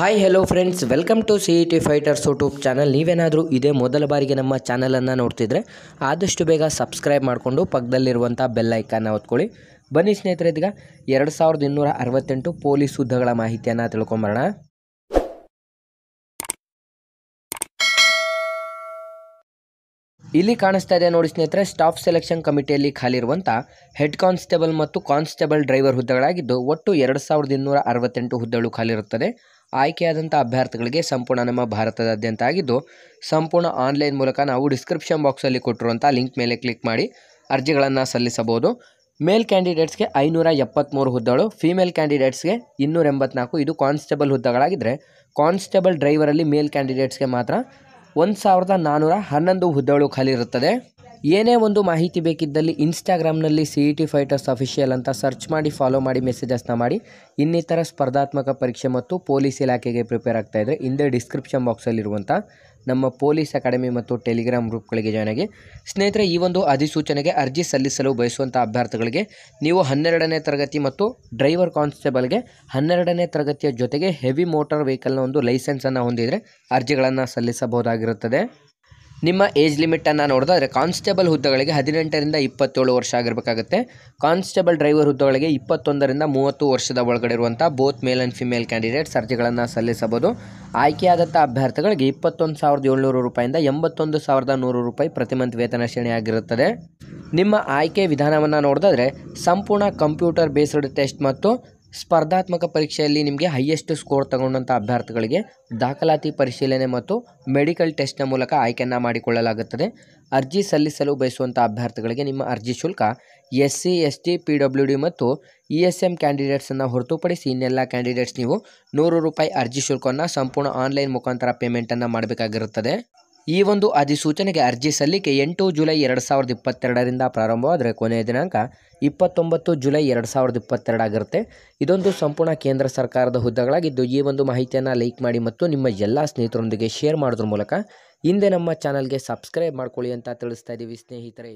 hi hello friends welcome to C E T fighters YouTube channel ನೀವೇನಾದರೂ ಇದೇ ಮೊದಲ ಬಾರಿಗೆ ನಮ್ಮ ಚಾನಲನ್ನು ನೋಡ್ತಿದ್ರೆ ಆದಷ್ಟು ಬೇಗ ಸಬ್ಸ್ಕ್ರೈಬ್ ಮಾಡಿಕೊಂಡು ಪಕ್ಕದಲ್ಲಿರುವಂಥ ಬೆಲ್ಲೈಕನ್ನು ಹೊತ್ಕೊಳ್ಳಿ ಬನ್ನಿ ಸ್ನೇಹಿತರೆ ಇದೀಗ ಎರಡು ಸಾವಿರದ ಇನ್ನೂರ ಅರವತ್ತೆಂಟು ಪೊಲೀಸ್ ಹುದ್ದೆಗಳ ಮಾಹಿತಿಯನ್ನು ತಿಳ್ಕೊಂಬರೋಣ ಇಲ್ಲಿ ಕಾಣಿಸ್ತಾ ಇದೆ ನೋಡಿ ಸ್ನೇಹಿತರೆ ಸ್ಟಾಫ್ ಸೆಲೆಕ್ಷನ್ ಕಮಿಟಿಯಲ್ಲಿ ಖಾಲಿರುವಂಥ ಹೆಡ್ ಕಾನ್ಸ್ಟೇಬಲ್ ಮತ್ತು ಕಾನ್ಸ್ಟೇಬಲ್ ಡ್ರೈವರ್ ಹುದ್ದೆಗಳಾಗಿದ್ದು ಒಟ್ಟು ಎರಡು ಸಾವಿರದ ಇನ್ನೂರ ಅರವತ್ತೆಂಟು ಹುದ್ದೆಗಳು ಇರುತ್ತದೆ ಆಯ್ಕೆಯಾದಂಥ ಅಭ್ಯರ್ಥಿಗಳಿಗೆ ಸಂಪೂರ್ಣ ನಮ್ಮ ಭಾರತದಾದ್ಯಂತ ಆಗಿದ್ದು ಸಂಪೂರ್ಣ ಆನ್ಲೈನ್ ಮೂಲಕ ನಾವು ಡಿಸ್ಕ್ರಿಪ್ಷನ್ ಬಾಕ್ಸಲ್ಲಿ ಕೊಟ್ಟಿರುವಂಥ ಲಿಂಕ್ ಮೇಲೆ ಕ್ಲಿಕ್ ಮಾಡಿ ಅರ್ಜಿಗಳನ್ನು ಸಲ್ಲಿಸಬಹುದು ಮೇಲ್ ಕ್ಯಾಂಡಿಡೇಟ್ಸ್ಗೆ ಐನೂರ ಎಪ್ಪತ್ತ್ಮೂರು ಹುದ್ದೆಗಳು ಫೀಮೇಲ್ ಕ್ಯಾಂಡಿಡೇಟ್ಸ್ಗೆ ಇನ್ನೂರ ಎಂಬತ್ನಾಲ್ಕು ಇದು ಕಾನ್ಸ್ಟೇಬಲ್ ಹುದ್ದೆಗಳಾಗಿದ್ದರೆ ಕಾನ್ಸ್ಟೇಬಲ್ ಡ್ರೈವರಲ್ಲಿ ಮೇಲ್ ಕ್ಯಾಂಡಿಡೇಟ್ಸ್ಗೆ ಮಾತ್ರ ಒಂದು ಸಾವಿರದ ನಾನ್ನೂರ ಹನ್ನೊಂದು ಹುದ್ದೆಗಳು ಖಾಲಿ ಇರುತ್ತದೆ ಏನೇ ಒಂದು ಮಾಹಿತಿ ಬೇಕಿದ್ದಲ್ಲಿ ಇನ್ಸ್ಟಾಗ್ರಾಮ್ನಲ್ಲಿ C E T fighters official ಅಂತ ಸರ್ಚ್ ಮಾಡಿ ಫಾಲೋ ಮಾಡಿ ಮೆಸೇಜಸ್ನ ಮಾಡಿ ಇನ್ನಿತರ ಸ್ಪರ್ಧಾತ್ಮಕ ಪರೀಕ್ಷೆ ಮತ್ತು ಪೊಲೀಸ್ ಇಲಾಖೆಗೆ ಪ್ರಿಪೇರ್ ಆಗ್ತಾ ಇದ್ದರೆ ಹಿಂದೆ ಡಿಸ್ಕ್ರಿಪ್ಷನ್ ಬಾಕ್ಸಲ್ಲಿರುವಂಥ ನಮ್ಮ ಪೊಲೀಸ್ ಅಕಾಡೆಮಿ ಮತ್ತು ಟೆಲಿಗ್ರಾಮ್ ಗ್ರೂಪ್ಗಳಿಗೆ ಜಾಯ್ನ್ ಆಗಿ ಸ್ನೇಹಿತರೆ ಈ ಒಂದು ಅಧಿಸೂಚನೆಗೆ ಅರ್ಜಿ ಸಲ್ಲಿಸಲು ಬಯಸುವಂಥ ಅಭ್ಯರ್ಥಿಗಳಿಗೆ ನೀವು ಹನ್ನೆರಡನೇ ತರಗತಿ ಮತ್ತು ಡ್ರೈವರ್ ಕಾನ್ಸ್ಟೇಬಲ್ಗೆ ಹನ್ನೆರಡನೇ ತರಗತಿಯ ಜೊತೆಗೆ ಹೆವಿ ಮೋಟಾರ್ ವೆಹಿಕಲ್ನ ಒಂದು ಲೈಸೆನ್ಸನ್ನು ಹೊಂದಿದರೆ ಅರ್ಜಿಗಳನ್ನು ಸಲ್ಲಿಸಬಹುದಾಗಿರುತ್ತದೆ ನಿಮ್ಮ ಏಜ್ ಲಿಮಿಟನ್ನು ನೋಡಿದ್ರೆ ಕಾನ್ಸ್ಟೇಬಲ್ ಹುದ್ದೆಗಳಿಗೆ ಹದಿನೆಂಟರಿಂದ ಇಪ್ಪತ್ತೇಳು ವರ್ಷ ಆಗಿರಬೇಕಾಗುತ್ತೆ ಕಾನ್ಸ್ಟೇಬಲ್ ಡ್ರೈವರ್ ಹುದ್ದೆಗಳಿಗೆ ಇಪ್ಪತ್ತೊಂದರಿಂದ ಮೂವತ್ತು ವರ್ಷದ ಒಳಗಡೆ ಇರುವಂಥ both male and female candidates ಅರ್ಜಿಗಳನ್ನು ಸಲ್ಲಿಸಬಹುದು ಆಯ್ಕೆಯಾದಂಥ ಅಭ್ಯರ್ಥಿಗಳಿಗೆ ಇಪ್ಪತ್ತೊಂದು ಸಾವಿರದ ಏಳ್ನೂರು ರೂಪಾಯಿಂದ ಎಂಬತ್ತೊಂದು ಸಾವಿರದ ನೂರು ರೂಪಾಯಿ ಪ್ರತಿ ಮಂತ್ ವೇತನ ಶ್ರೇಣಿಯಾಗಿರುತ್ತದೆ ನಿಮ್ಮ ಆಯ್ಕೆ ವಿಧಾನವನ್ನು ನೋಡಿದ್ರೆ ಸಂಪೂರ್ಣ ಕಂಪ್ಯೂಟರ್ ಬೇಸ್ಡ್ ಟೆಸ್ಟ್ ಮತ್ತು ಸ್ಪರ್ಧಾತ್ಮಕ ಪರೀಕ್ಷೆಯಲ್ಲಿ ನಿಮಗೆ ಹೈಯೆಸ್ಟ್ ಸ್ಕೋರ್ ತಗೊಂಡಂಥ ಅಭ್ಯರ್ಥಿಗಳಿಗೆ ದಾಖಲಾತಿ ಪರಿಶೀಲನೆ ಮತ್ತು ಮೆಡಿಕಲ್ ಟೆಸ್ಟ್ನ ಮೂಲಕ ಆಯ್ಕೆಯನ್ನು ಮಾಡಿಕೊಳ್ಳಲಾಗುತ್ತದೆ ಅರ್ಜಿ ಸಲ್ಲಿಸಲು ಬಯಸುವಂಥ ಅಭ್ಯರ್ಥಿಗಳಿಗೆ ನಿಮ್ಮ ಅರ್ಜಿ ಶುಲ್ಕ S C S T P W D ಮತ್ತು ಇ ಎಸ್ ಎಮ್ ಕ್ಯಾಂಡಿಡೇಟ್ಸನ್ನು ಹೊರತುಪಡಿಸಿ ಇನ್ನೆಲ್ಲ ಕ್ಯಾಂಡಿಡೇಟ್ಸ್ ನೀವು ನೂರು ರೂಪಾಯಿ ಅರ್ಜಿ ಶುಲ್ಕವನ್ನು ಸಂಪೂರ್ಣ ಆನ್ಲೈನ್ ಮುಖಾಂತರ ಪೇಮೆಂಟನ್ನು ಮಾಡಬೇಕಾಗಿರುತ್ತದೆ ಈ ಒಂದು ಅಧಿಸೂಚನೆಗೆ ಅರ್ಜಿ ಸಲ್ಲಿಕೆ ಎಂಟು ಜುಲೈ ಎರಡು ಸಾವಿರದ ಇಪ್ಪತ್ತೆರಡರಿಂದ ಪ್ರಾರಂಭವಾದರೆ ಕೊನೆಯ ದಿನಾಂಕ ಇಪ್ಪತ್ತೊಂಬತ್ತು ಜುಲೈ ಎರಡು ಸಾವಿರದ ಇಪ್ಪತ್ತೆರಡಾಗಿರುತ್ತೆ ಇದೊಂದು ಸಂಪೂರ್ಣ ಕೇಂದ್ರ ಸರ್ಕಾರದ ಹುದ್ದೆಗಳಾಗಿದ್ದು ಈ ಒಂದು ಮಾಹಿತಿಯನ್ನು ಲೈಕ್ ಮಾಡಿ ಮತ್ತು ನಿಮ್ಮ ಎಲ್ಲ ಸ್ನೇಹಿತರೊಂದಿಗೆ ಶೇರ್ ಮಾಡೋದ್ರ ಮೂಲಕ ಹಿಂದೆ ನಮ್ಮ ಚಾನಲ್ಗೆ ಸಬ್ಸ್ಕ್ರೈಬ್ ಮಾಡ್ಕೊಳ್ಳಿ ಅಂತ ತಿಳಿಸ್ತಾ ಇದ್ದೀವಿ ಸ್ನೇಹಿತರೆ